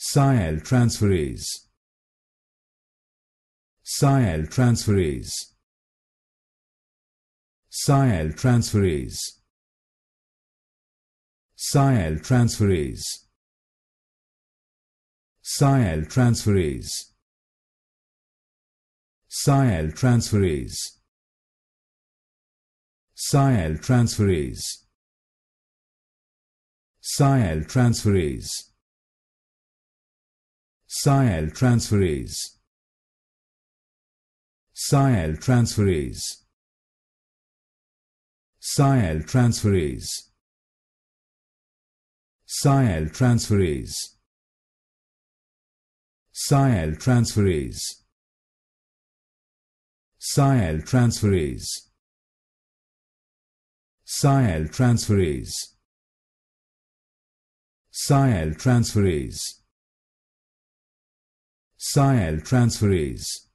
Sial transferase. Sial transferase. Sial transferase. Sial transferase. Sial transferase. Sial transferase. Sial transferase. Sial transferase. Sial transferase. Sial transferase. Sial transferase. Sial transferase. Sial transferase. Sial transferase. Sial transferase. Sial transferase